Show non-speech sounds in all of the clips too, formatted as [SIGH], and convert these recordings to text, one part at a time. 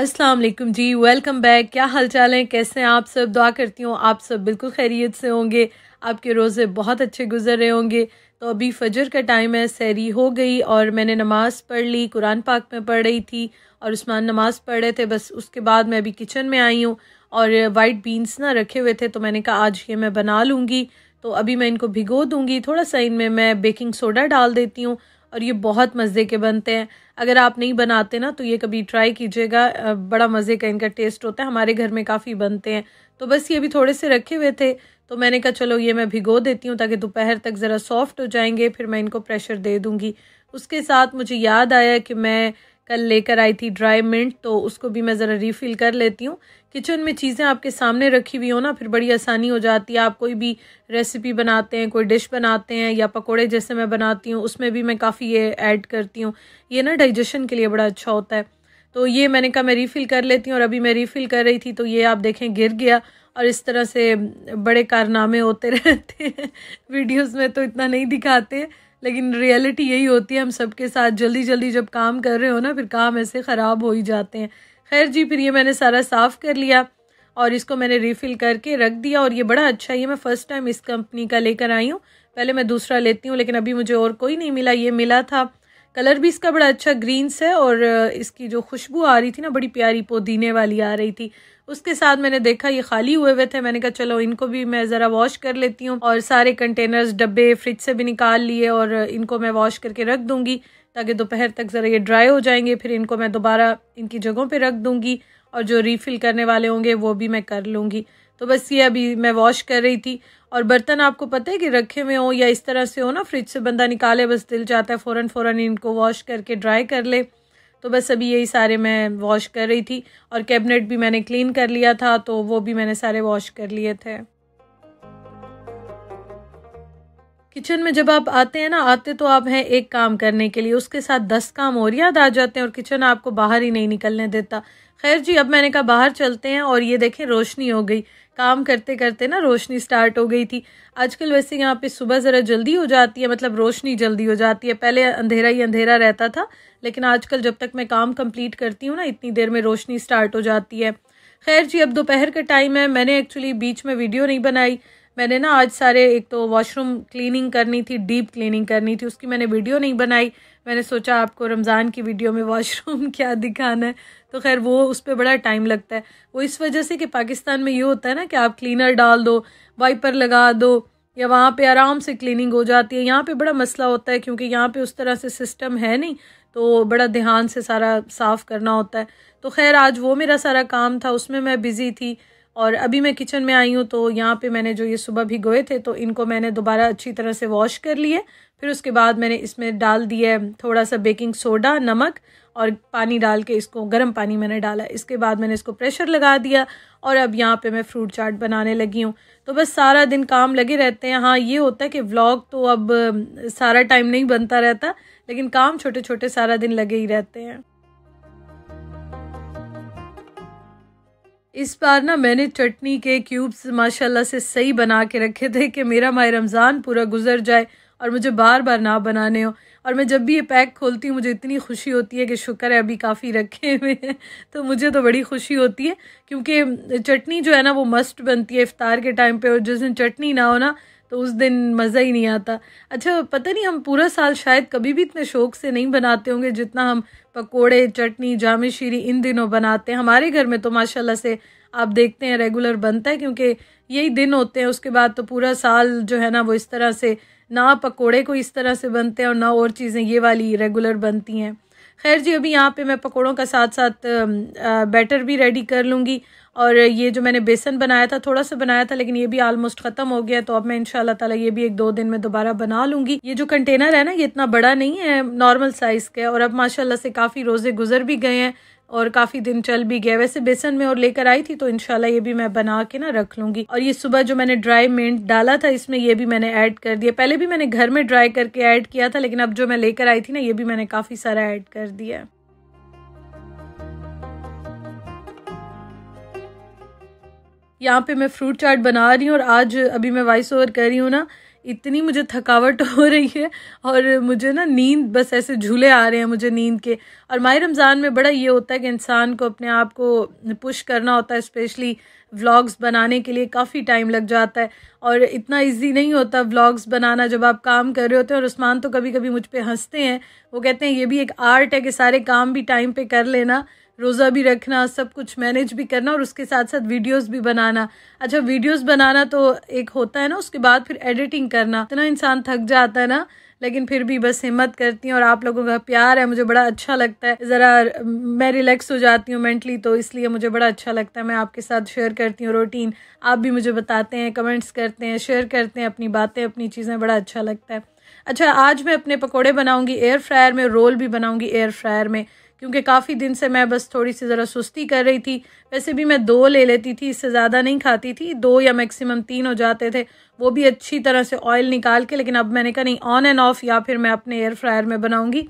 असलम जी welcome back क्या हाल चाल हैं कैसे हैं आप सब दुआ करती हूँ आप सब बिल्कुल खैरियत से होंगे आपके रोज़े बहुत अच्छे गुजर रहे होंगे तो अभी फजर का टाइम है सैरी हो गई और मैंने नमाज़ पढ़ ली कुरान पाक में पढ़ रही थी और उस्मान नमाज़ पढ़ रहे थे बस उसके बाद मैं अभी किचन में आई हूँ और वाइट बीन्स ना रखे हुए थे तो मैंने कहा आज ये मैं बना लूँगी तो अभी मैं इनको भिगो दूँगी थोड़ा सा इनमें मैं बेकिंग सोडा डाल देती हूँ और ये बहुत मज़े के बनते हैं अगर आप नहीं बनाते ना तो ये कभी ट्राई कीजिएगा बड़ा मज़े का इनका टेस्ट होता है हमारे घर में काफ़ी बनते हैं तो बस ये अभी थोड़े से रखे हुए थे तो मैंने कहा चलो ये मैं भिगो देती हूँ ताकि दोपहर तक ज़रा सॉफ्ट हो जाएंगे फिर मैं इनको प्रेशर दे दूँगी उसके साथ मुझे याद आया कि मैं कल लेकर आई थी ड्राई मिंट तो उसको भी मैं ज़रा रीफिल कर लेती हूँ किचन में चीज़ें आपके सामने रखी हुई हो ना फिर बड़ी आसानी हो जाती है आप कोई भी रेसिपी बनाते हैं कोई डिश बनाते हैं या पकोड़े जैसे मैं बनाती हूँ उसमें भी मैं काफ़ी ये ऐड करती हूँ ये ना डाइजेशन के लिए बड़ा अच्छा होता है तो ये मैंने कहा मैं रीफ़िल कर लेती हूँ और अभी मैं रीफ़िल कर रही थी तो ये आप देखें गिर गया और इस तरह से बड़े कारनामे होते [LAUGHS] रहते हैं वीडियोज़ में तो इतना नहीं दिखाते लेकिन रियलिटी यही होती है हम सबके साथ जल्दी जल्दी जब काम कर रहे हो ना फिर काम ऐसे ख़राब हो ही जाते हैं खैर जी फिर ये मैंने सारा साफ़ कर लिया और इसको मैंने रिफ़िल करके रख दिया और ये बड़ा अच्छा है मैं फ़र्स्ट टाइम इस कंपनी का लेकर आई हूँ पहले मैं दूसरा लेती हूँ लेकिन अभी मुझे और कोई नहीं मिला ये मिला था कलर भी इसका बड़ा अच्छा ग्रीन है और इसकी जो खुशबू आ रही थी ना बड़ी प्यारी पुदीने वाली आ रही थी उसके साथ मैंने देखा ये खाली हुए हुए थे मैंने कहा चलो इनको भी मैं ज़रा वॉश कर लेती हूँ और सारे कंटेनर्स डब्बे फ्रिज से भी निकाल लिए और इनको मैं वॉश करके रख दूँगी ताकि दोपहर तक ज़रा ये ड्राई हो जाएंगे फिर इनको मैं दोबारा इनकी जगहों पर रख दूँगी और जो रीफिल करने वाले होंगे वो भी मैं कर लूँगी तो बस ये अभी मैं वॉश कर रही थी और बर्तन आपको पता है कि रखे हुए हों या इस तरह से हो ना फ्रिज से बंदा निकाले बस दिल जाता है फ़ौरन फ़ौरन इनको वॉश करके ड्राई कर ले तो बस अभी यही सारे मैं वॉश कर रही थी और कैबिनेट भी मैंने क्लीन कर लिया था तो वो भी मैंने सारे वॉश कर लिए थे किचन में जब आप आते हैं ना आते तो आप हैं एक काम करने के लिए उसके साथ दस काम और याद आ जाते हैं और किचन आपको बाहर ही नहीं निकलने देता खैर जी अब मैंने कहा बाहर चलते हैं और ये देखें रोशनी हो गई काम करते करते ना रोशनी स्टार्ट हो गई थी आजकल वैसे यहाँ पे सुबह ज़रा जल्दी हो जाती है मतलब रोशनी जल्दी हो जाती है पहले अंधेरा ही अंधेरा रहता था लेकिन आजकल जब तक मैं काम कंप्लीट करती हूँ ना इतनी देर में रोशनी स्टार्ट हो जाती है खैर जी अब दोपहर का टाइम है मैंने एक्चुअली बीच में वीडियो नहीं बनाई मैंने ना आज सारे एक तो वॉशरूम क्लीनिंग करनी थी डीप क्लीनिंग करनी थी उसकी मैंने वीडियो नहीं बनाई मैंने सोचा आपको रमज़ान की वीडियो में वॉशरूम [LAUGHS] क्या दिखाना है तो खैर वो उस पर बड़ा टाइम लगता है वो इस वजह से कि पाकिस्तान में ये होता है ना कि आप क्लीनर डाल दो वाइपर लगा दो या वहाँ पे आराम से क्लीनिंग हो जाती है यहाँ पे बड़ा मसला होता है क्योंकि यहाँ पे उस तरह से सिस्टम है नहीं तो बड़ा ध्यान से सारा साफ़ करना होता है तो खैर आज वो मेरा सारा काम था उसमें मैं बिज़ी थी और अभी मैं किचन में आई हूँ तो यहाँ पे मैंने जो ये सुबह भिगोए थे तो इनको मैंने दोबारा अच्छी तरह से वॉश कर लिए फिर उसके बाद मैंने इसमें डाल दिया थोड़ा सा बेकिंग सोडा नमक और पानी डाल के इसको गर्म पानी मैंने डाला इसके बाद मैंने इसको प्रेशर लगा दिया और अब यहाँ पे मैं फ्रूट चाट बनाने लगी हूँ तो बस सारा दिन काम लगे रहते हैं हाँ ये होता है कि व्लॉग तो अब सारा टाइम नहीं बनता रहता लेकिन काम छोटे छोटे सारा दिन लगे ही रहते हैं इस बार ना मैंने चटनी के क्यूब्स माशाल्लाह से सही बना के रखे थे कि मेरा माह रमज़ान पूरा गुजर जाए और मुझे बार बार ना बनाने हो और मैं जब भी ये पैक खोलती हूँ मुझे इतनी खुशी होती है कि शुक्र है अभी काफ़ी रखे हुए हैं [LAUGHS] तो मुझे तो बड़ी खुशी होती है क्योंकि चटनी जो है ना वो मस्ट बनती है इफ़ार के टाइम पर और जिस दिन चटनी ना हो ना तो उस दिन मज़ा ही नहीं आता अच्छा पता नहीं हम पूरा साल शायद कभी भी इतने शौक से नहीं बनाते होंगे जितना हम पकोड़े चटनी जाम शीरी इन दिनों बनाते हैं हमारे घर में तो माशाल्लाह से आप देखते हैं रेगुलर बनता है क्योंकि यही दिन होते हैं उसके बाद तो पूरा साल जो है ना वो इस तरह से ना पकौड़े को इस तरह से बनते हैं और ना और चीज़ें ये वाली रेगुलर बनती हैं खैर जी अभी यहाँ पे मैं पकोड़ों का साथ साथ बैटर भी रेडी कर लूँगी और ये जो मैंने बेसन बनाया था थोड़ा सा बनाया था लेकिन ये भी आलमोस्ट ख़त्म हो गया तो अब मैं इनशाला तला ये भी एक दो दिन में दोबारा बना लूंगी ये जो कंटेनर है ना ये इतना बड़ा नहीं है नॉर्मल साइज़ का और अब माशाला से काफ़ी रोज़े गुजर भी गए हैं और काफ़ी दिन चल भी गया वैसे बेसन में और लेकर आई थी तो इनशाला ये भी मैं बना के ना रख लूंगी और ये सुबह जो मैंने ड्राई मिंट डाला था इसमें ये भी मैंने ऐड कर दिया पहले भी मैंने घर में ड्राई करके ऐड किया था लेकिन अब जो मैं लेकर आई थी ना ये भी मैंने काफ़ी सारा ऐड कर दिया यहाँ पे मैं फ्रूट चाट बना रही हूँ और आज अभी मैं वॉइस ओवर कर रही हूँ ना इतनी मुझे थकावट [LAUGHS] हो रही है और मुझे ना नींद बस ऐसे झूले आ रहे हैं मुझे नींद के और माह रमज़ान में बड़ा ये होता है कि इंसान को अपने आप को पुश करना होता है स्पेशली व्लॉग्स बनाने के लिए काफ़ी टाइम लग जाता है और इतना इजी नहीं होता व्लॉग्स बनाना जब आप काम कर रहे होते हैं और उस्मान तो कभी कभी मुझ पर हंसते हैं वो कहते हैं ये भी एक आर्ट है कि सारे काम भी टाइम पर कर लेना रोज़ा भी रखना सब कुछ मैनेज भी करना और उसके साथ साथ वीडियोस भी बनाना अच्छा वीडियोस बनाना तो एक होता है ना उसके बाद फिर एडिटिंग करना इतना इंसान थक जाता है ना लेकिन फिर भी बस हिम्मत करती हूँ और आप लोगों का प्यार है मुझे बड़ा अच्छा लगता है ज़रा मैं रिलैक्स हो जाती हूँ मेंटली तो इसलिए मुझे बड़ा अच्छा लगता है मैं आपके साथ शेयर करती हूँ रूटीन आप भी मुझे बताते हैं कमेंट्स करते हैं शेयर करते हैं अपनी बातें अपनी चीज़ें बड़ा अच्छा लगता है अच्छा आज मैं अपने पकौड़े बनाऊंगी एयर फ्रायर में रोल भी बनाऊंगी एयर फ्रायर में क्योंकि काफ़ी दिन से मैं बस थोड़ी सी ज़रा सुस्ती कर रही थी वैसे भी मैं दो ले लेती थी इससे ज़्यादा नहीं खाती थी दो या मैक्सिमम तीन हो जाते थे वो भी अच्छी तरह से ऑयल निकाल के लेकिन अब मैंने कहा नहीं ऑन एंड ऑफ़ या फिर मैं अपने एयर फ्रायर में बनाऊँगी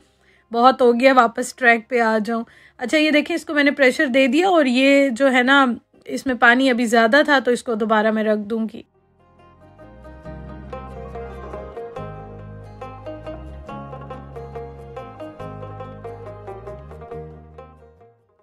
बहुत हो गया वापस ट्रैक पर आ जाऊँ अच्छा ये देखिए इसको मैंने प्रेशर दे दिया और ये जो है ना इसमें पानी अभी ज़्यादा था तो इसको दोबारा मैं रख दूँगी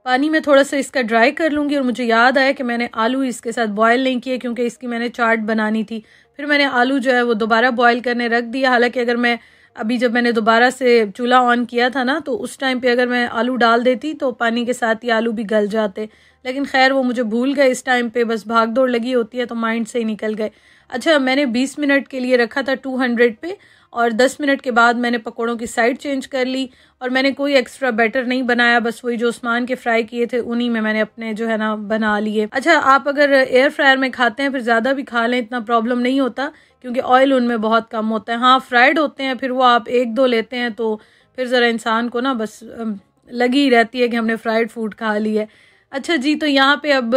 पानी में थोड़ा सा इसका ड्राई कर लूँगी और मुझे याद आया कि मैंने आलू इसके साथ बॉयल नहीं किए क्योंकि इसकी मैंने चाट बनानी थी फिर मैंने आलू जो है वो दोबारा बॉयल करने रख दिया हालांकि अगर मैं अभी जब मैंने दोबारा से चूल्हा ऑन किया था ना तो उस टाइम पे अगर मैं आलू डाल देती तो पानी के साथ ही आलू भी गल जाते लेकिन खैर वो मुझे भूल गए इस टाइम पे बस भाग दौड़ लगी होती है तो माइंड से ही निकल गए अच्छा मैंने बीस मिनट के लिए रखा था टू हंड्रेड पे और दस मिनट के बाद मैंने पकौड़ों की साइड चेंज कर ली और मैंने कोई एक्स्ट्रा बैटर नहीं बनाया बस वही जो उस्मान के फ्राई किए थे उन्हीं में मैंने अपने जो है ना बना लिए अच्छा आप अगर एयर फ्रायर में खाते हैं फिर ज़्यादा भी खा लें इतना प्रॉब्लम नहीं होता क्योंकि ऑयल उनमें बहुत कम होता है हाँ फ्राइड होते हैं फिर वो आप एक दो लेते हैं तो फिर ज़रा इंसान को ना बस लगी रहती है कि हमने फ्राइड फूड खा लिया है अच्छा जी तो यहाँ पे अब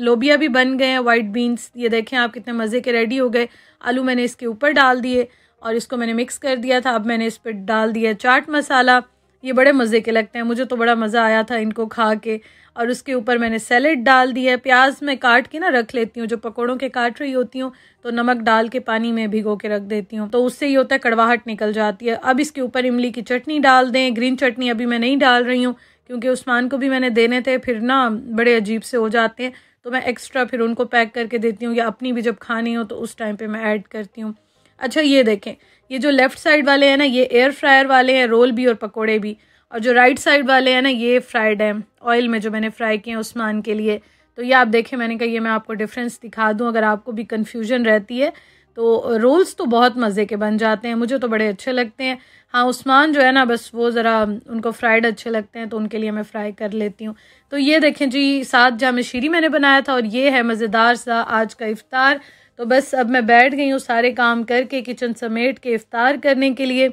लोबिया भी बन गए हैं वाइट बीन्स ये देखें आप कितने मज़े के रेडी हो गए आलू मैंने इसके ऊपर डाल दिए और इसको मैंने मिक्स कर दिया था अब मैंने इस पर डाल दिया चाट मसाला ये बड़े मज़े के लगते हैं मुझे तो बड़ा मज़ा आया था इनको खा के और उसके ऊपर मैंने सैलड डाल दिया प्याज मैं काट के ना रख लेती हूँ जो पकौड़ों के काट रही होती हूँ तो नमक डाल के पानी में भिगो के रख देती हूँ तो उससे ये होता है कड़वाहट निकल जाती है अब इसके ऊपर इमली की चटनी डाल दें ग्रीन चटनी अभी मैं नहीं डाल रही हूँ क्योंकि उस्मान को भी मैंने देने थे फिर ना बड़े अजीब से हो जाते हैं तो मैं एक्स्ट्रा फिर उनको पैक करके देती हूँ या अपनी भी जब खानी हो तो उस टाइम पर मैं ऐड करती हूँ अच्छा ये देखें ये जो लेफ़्ट साइड वाले हैं ना ये एयर फ्रायर वाले हैं रोल भी और पकौड़े भी और जो राइट साइड वाले हैं ना ये फ्राइड हैं ऑयल में जो मैंने फ्राई किए हैं उस्मान के लिए तो ये आप देखें मैंने कहा ये मैं आपको डिफरेंस दिखा दूँ अगर आपको भी कन्फ्यूजन रहती है तो रोल्स तो बहुत मज़े के बन जाते हैं मुझे तो बड़े अच्छे लगते हैं हाँ उस्मान जो है ना बस वो ज़रा उनको फ्राइड अच्छे लगते हैं तो उनके लिए मैं फ़्राई कर लेती हूँ तो ये देखें जी सात जाम शीरी मैंने बनाया था और ये है मज़ेदार सा आज का इफ़ार तो बस अब मैं बैठ गई हूँ सारे काम करके किचन समेट के इफ़ार करने के लिए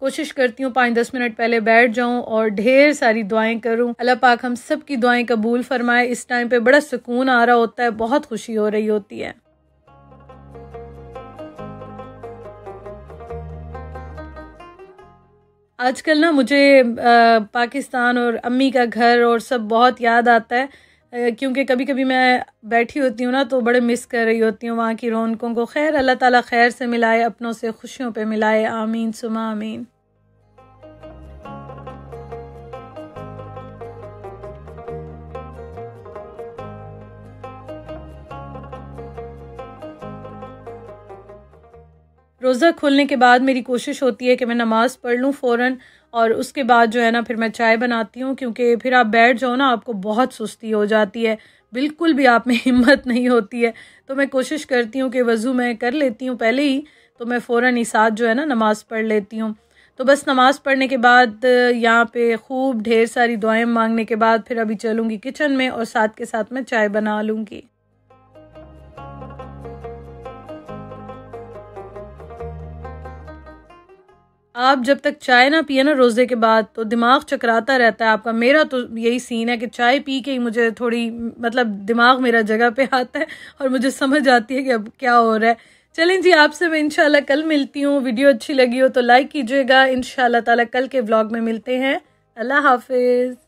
कोशिश करती हूँ पाँच दस मिनट पहले बैठ जाऊँ और ढेर सारी दुआएं करूँ अल्लाह पाक हम सब की दुआएं कबूल फरमाए इस टाइम पे बड़ा सुकून आ रहा होता है बहुत खुशी हो रही होती है आजकल ना मुझे पाकिस्तान और अम्मी का घर और सब बहुत याद आता है क्योंकि कभी कभी मैं बैठी होती हूँ ना तो बड़े मिस कर रही होती हूँ वहाँ की रौनकों को खैर अल्लाह ताला खैर से मिलाए अपनों से खुशियों पे मिलाए आमीन सुमा आमीन रोज़ा खोलने के बाद मेरी कोशिश होती है कि मैं नमाज़ पढ़ लूँ फ़ौर और उसके बाद जो है ना फिर मैं चाय बनाती हूँ क्योंकि फिर आप बैठ जाओ ना आपको बहुत सुस्ती हो जाती है बिल्कुल भी आप में [LAUGHS] हिम्मत नहीं होती है तो मैं कोशिश करती हूँ कि वज़ू मैं कर लेती हूँ पहले ही तो मैं फ़ौर ही साथ जो है ना नमाज़ पढ़ लेती हूँ तो बस नमाज़ पढ़ने के बाद यहाँ पे खूब ढेर सारी दुआएं मांगने के बाद फिर अभी चलूँगी किचन में और साथ के साथ मैं चाय बना लूँगी आप जब तक चाय ना पिए ना रोज़े के बाद तो दिमाग चकराता रहता है आपका मेरा तो यही सीन है कि चाय पी के ही मुझे थोड़ी मतलब दिमाग मेरा जगह पे आता है और मुझे समझ आती है कि अब क्या हो रहा है चलें जी आपसे मैं इनशाला कल मिलती हूँ वीडियो अच्छी लगी हो तो लाइक कीजिएगा इन ताला कल के ब्लॉग में मिलते हैं अल्लाह हाफिज़